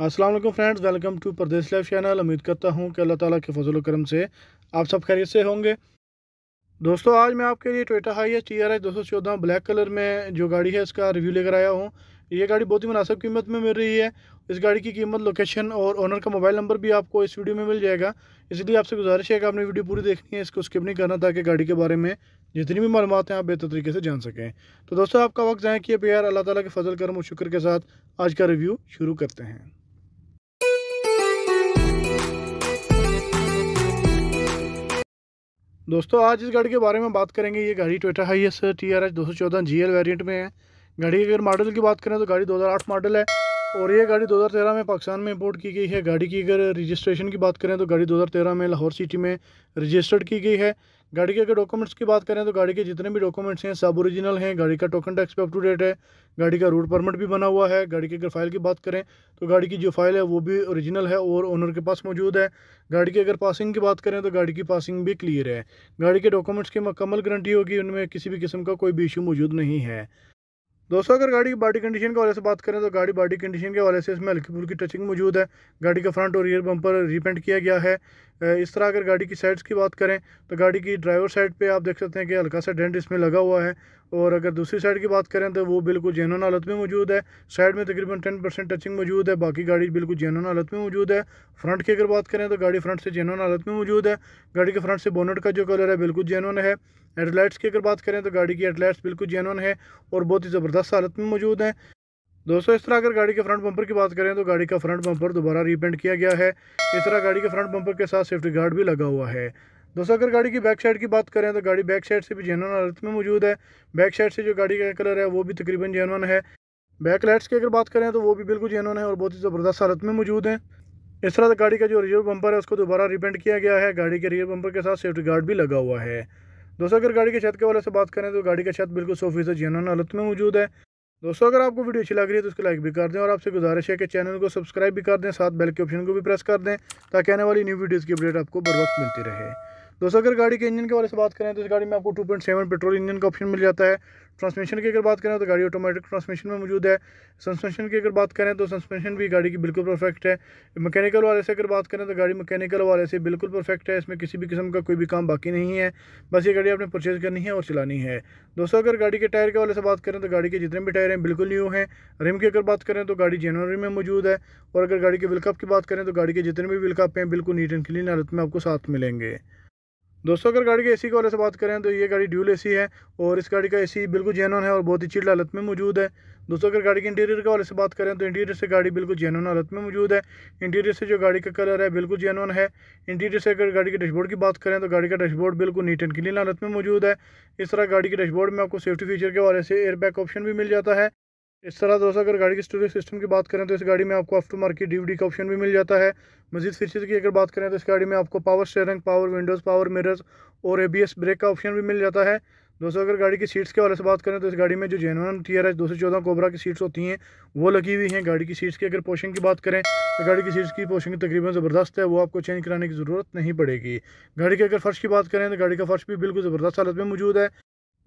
वालेकुम friends welcome to Pradesh life channel उम्मीद करता हूँ कि अल्लाह ताला के फजल करम से आप सब खैरियत से होंगे दोस्तों आज मैं आपके लिए Toyota Hiace T R I दो सौ चौदह ब्लैक कलर में जो गाड़ी है इसका रिव्यू लेकर आया हूँ ये गाड़ी बहुत ही मुनासिब कीमत में मिल रही है इस गाड़ी की कीमत लोकेशन और ओनर का मोबाइल नंबर भी आपको इस वीडियो में मिल जाएगा इसलिए आपसे गुजारिश है कि आपने वीडियो पूरी देखनी है इसको स्किप नहीं करना ताकि गाड़ी के बारे में जितनी भी मालूम हैं आप बेहतर तरीके से जान सकें तो दोस्तों आपका वक्त जाए कि प्यार अल्लाह ताला के फजल करम और शुक्र के साथ आज का रिव्यू शुरू करते हैं दोस्तों आज इस गाड़ी के बारे में बात करेंगे ये गाड़ी टोटा एस टी आर एच दो सौ चौदह जी एल वेरियंट में है गाड़ी के अगर मॉडल की बात करें तो गाड़ी 2008 मॉडल है और ये गाड़ी 2013 में पाकिस्तान में इंपोर्ट की गई है गाड़ी की अगर रजिस्ट्रेशन की बात करें तो गाड़ी 2013 में लाहौर सिटी में रजिस्टर्ड की गई है गाड़ी के अगर डॉक्यूमेंट्स की बात करें तो गाड़ी के जितने भी डॉक्यूमेंट्स हैं सब ओरिजिनल हैं गाड़ी का token tax up to date है गाड़ी का रूट परमिट भी बना हुआ है गाड़ी की अगर फाइल की बात करें तो गाड़ी की जो फाइल है वो भी ओरिजिनल है और ओनर के पास मौजूद है गाड़ी की अगर पासिंग की बात करें तो गाड़ी की पासिंग भी क्लियर है गाड़ी के डॉक्यूमेंट्स की मकमल गारंटी होगी उनमें किसी भी किस्म का कोई भी इशू मौजूद नहीं है दोस्तों अगर गाड़ी की बॉडी कंडीशन के वाले से बात करें तो गाड़ी बॉडी कंडीशन के वाले से इसमें हल्की फुल्की टचिंग मौजूद है गाड़ी का फ्रंट और रियर बम्पर रीपेंट किया गया है इस तरह अगर गाड़ी की साइड्स की बात करें तो गाड़ी की ड्राइवर साइड पे आप देख सकते हैं कि हल्का सा डेंट इसमें लगा हुआ है और अगर दूसरी साइड की बात करें तो वो बिल्कुल जैनून हालत में मौजूद है साइड में तकरीबन टेन परसेंट टचिंग मौजूद है बाकी गाड़ी बिल्कुल जैनून हालत में मौजूद है फ्रंट की अगर बात करें तो गाड़ी फ्रंट से जैनून हालत में मौजूद है गाड़ी के फ्रंट से बोनट का जो कलर है बिल्कुल जैनून है हेडलाइट्स की अगर बात करें तो गाड़ी की हेडलाइट्स बिल्कुल जेनवन है और बहुत ही ज़बरदस्त हालत में मौजूद हैं दोस्तों इस तरह अगर गाड़ी के फ्रंट बम्पर की बात करें तो गाड़ी का फ्रंट बम्पर दोबारा रीपेंट किया गया है इस तरह गाड़ी के फ्रंट बम्पर के साथ सेफ्टी गार्ड भी लगा हुआ है दोस्तों अगर गाड़ी की बैक साइड की बात करें तो गाड़ी बैक साइड से भी जेनवन हालत में मौजूद है बैक साइड से जो गाड़ी का कलर है वो भी तकरीबन जेनवन है बैक लाइट्स की अगर बात करें तो वो भी बिल्कुल जेनवन है और बहुत ही ज़बरदस्त हालत में मौजूद है इस तरह तो गाड़ी का जो रियर बम्पर है उसको दोबारा रिपेंट किया गया है गाड़ी के रियर बम्पर के साथ सेफ्टी गार्ड भी लगा हुआ है दोस्तों अगर गाड़ी के छत के वाले से बात करें तो गाड़ी का छत बिल्कुल सौ फीसद जीन हालत में मौजूद है दोस्तों अगर आपको वीडियो अच्छी लग रही है तो उसको लाइक भी कर दें और आपसे गुजारिश है कि चैनल को सब्सक्राइब भी कर दें साथ बेल के ऑप्शन को भी प्रेस कर दें ताकि आने वाली न्यू वीडियोज़ की अपडेट आपको बर वक्त मिलती रहे दोस्तों अगर गाड़ी के इंजन के बारे से बात करें तो इस गाड़ी में आपको 2.7 पेट्रोल इंजन का ऑप्शन मिल जाता है ट्रांसमिशन की अगर बात करें तो गाड़ी ऑटोमेटिक ट्रांसमिशन में मौजूद है सस्पेंशन की अगर बात करें तो सस्पेंशन भी गाड़ी की बिल्कुल परफेक्ट है मैकेनिकल वाले से अगर बात करें तो गाड़ी मैकेनिकल वाले से बिल्कुल परफेक्ट है इसमें किसी भी किस्म का कोई भी काम बाकी नहीं है बस ये गाड़ी आपने परचेज़ करनी है और चलानी है दोस्तों अगर गाड़ी के टायर के वाले से बात करें तो गाड़ी के जितने भी टायर हैं बिल्कुल न्यू हैं रिम की अगर बात करें तो गाड़ी जनवरी में मौजूद है और अगर गाड़ी के विल्कअप की बात करें तो गाड़ी के जितने भी विलकप हैं बिल्कुल नीट एंड क्लीन हालत में आपको साथ मिलेंगे दोस्तों अगर गाड़ी के एसी के वाले से बात करें तो ये गाड़ी ड्यूल एसी है और इस गाड़ी का एसी बिल्कुल जेनवन है और बहुत ही चिल्ड हालत में मौजूद है दोस्तों अगर गाड़ी के इंटीरियर के वाले से बात करें तो इंटीरियर से गाड़ी बिल्कुल जेनवन हालत में मौजूद है इंटीरियर से जो गाड़ी का कलर है बिल्कुल जेनवन है इंटीरियर से अगर गाड़ी के डैशबोर्ड की बात करें तो गाड़ी का डैशबोर्ड बिल्कुल नीट एंड क्लीन हालत में मौजूद है इस तरह गाड़ी के डैशबोर्ड में आपको सेफ्टी फीचर के वाले से एयरबैग ऑप्शन भी मिल जाता है इस तरह दोस्तों अगर गाड़ी की स्टोरेज सिस्टम की बात करें तो इस गाड़ी में आपको आफ्टर मार्केट डीवीडी का ऑप्शन भी मिल जाता है मजीद फीचर्स की अगर बात करें तो इस गाड़ी में आपको power steering power windows power mirrors और एबीएस ब्रेक का ऑप्शन भी मिल जाता है दोस्तों अगर गाड़ी की सीट्स के वाले से बात करें तो इस गाड़ी में जो जेनवन टी आर एस दो सौ चौदह कोबरा की सीट्स होती हैं वो लगी हुई हैं गाड़ी की सीट्स की अगर पोशिंग की बात करें तो गाड़ी की सीट्स की पोशिंग तकरीबन ज़बरदस्त है वो आपको चेंज कराने की ज़रूरत नहीं पड़ेगी गाड़ी की अगर फर्श की बात करें तो गाड़ी का फर्श भी बिल्कुल ज़बरदस्त हालत में मौजूद है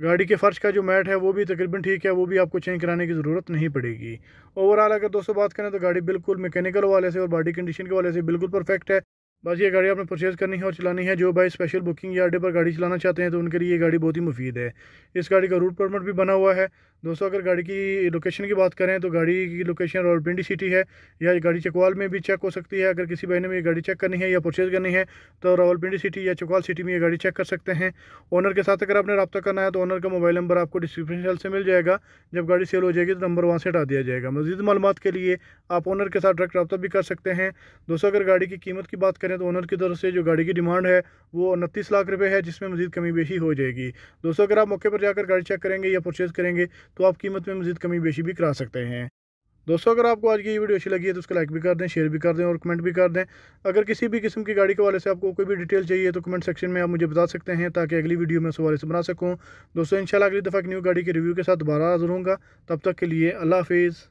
गाड़ी के फ़र्श का जो मैट है वो भी तकरीबन ठीक है वो भी आपको चेंज कराने की ज़रूरत नहीं पड़ेगी ओवरऑल अगर दोस्तों बात करें तो गाड़ी बिल्कुल मैकेनिकल वाले से और बॉडी कंडीशन के वाले से बिल्कुल परफेक्ट है बस ये गाड़ी आपने परचेज़ करनी है और चलानी है जो भाई स्पेशल बुकिंग या अड्डे पर गाड़ी चलाना चाहते हैं तो उनके लिए ये गाड़ी बहुत ही मुफीद है इस गाड़ी का रूट परमिट भी बना हुआ है दोस्तों अगर गाड़ी की लोकेशन की बात करें तो गाड़ी की लोकेशन पिंडी सिटी है या गाड़ी चकवाल में भी चेक हो सकती है अगर किसी भाई ने ये गाड़ी चेक करनी है या परचेज़ करनी है तो पिंडी सिटी या चकवाल सिटी में ये गाड़ी चेक कर सकते हैं ओनर के साथ अगर आपने रब्ता करना है तो ओनर का मोबाइल नंबर आपको डिस्क्रिप्शन से मिल जाएगा जब गाड़ी सेल हो जाएगी तो नंबर वहाँ से हटा दिया जाएगा मजीद मालूम के लिए आप ओनर के साथ डायरेक्ट रब्ता भी कर सकते हैं दोस्तों अगर गाड़ी की कीमत की बात करें करें तो ओनर की तरफ से जो गाड़ी की डिमांड है वो उनतीस लाख रुपये है जिसमें मजीद कमी बेशी हो जाएगी दोस्तों अगर आप मौके पर जाकर गाड़ी चेक करेंगे या परचेज़ करेंगे तो आप कीमत में मजीद कमी बेशी भी करा सकते हैं दोस्तों अगर आपको आज की ये वीडियो अच्छी लगी है तो उसको लाइक भी कर दें शेयर भी कर दें और कमेंट भी कर दें अगर किसी भी किस्म की गाड़ी के वाले से आपको कोई भी डिटेल चाहिए तो कमेंट सेक्शन में आप मुझे बता सकते हैं ताकि अगली वीडियो में उस से बना सकूँ दोस्तों इंशाल्लाह अगली दफ़ा एक न्यू गाड़ी के रिव्यू के साथ दोबारा हाजिर हूँगा तब तक के लिए अल्लाह हाफिज़